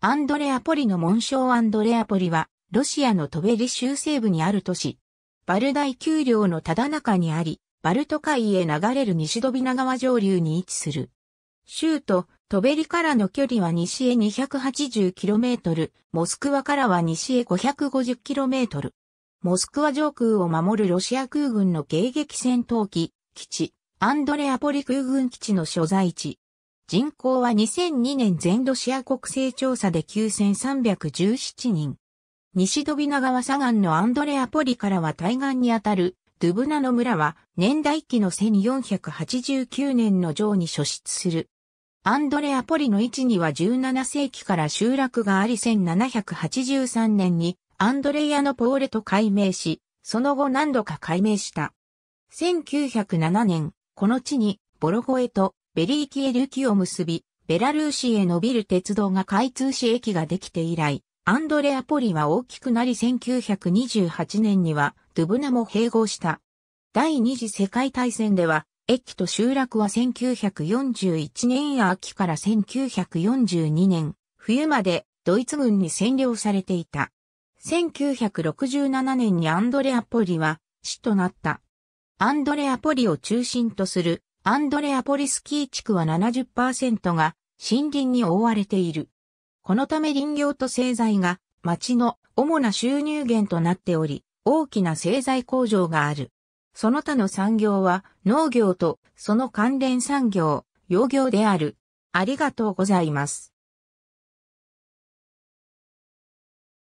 アンドレアポリの紋章アンドレアポリは、ロシアのトベリ州西部にある都市。バル大丘陵のただ中にあり、バルト海へ流れる西ドビナ川上流に位置する。州都、トベリからの距離は西へ 280km、モスクワからは西へ 550km。モスクワ上空を守るロシア空軍の迎撃戦闘機、基地、アンドレアポリ空軍基地の所在地。人口は2002年全ロシア国勢調査で9317人。西ドビナ川左岸のアンドレアポリからは対岸にあたるドゥブナの村は年代記の1489年の上に所出する。アンドレアポリの位置には17世紀から集落があり1783年にアンドレアのポーレと改名し、その後何度か改名した。1907年、この地にボロゴエとベリーキエルキを結び、ベラルーシへ伸びる鉄道が開通し駅ができて以来、アンドレアポリは大きくなり1928年にはドゥブナも併合した。第二次世界大戦では、駅と集落は1941年秋から1942年冬までドイツ軍に占領されていた。1967年にアンドレアポリは市となった。アンドレアポリを中心とするアンドレアポリスキー地区は70%が森林に覆われている。このため林業と製材が町の主な収入源となっており、大きな製材工場がある。その他の産業は農業とその関連産業、養業である。ありがとうございます。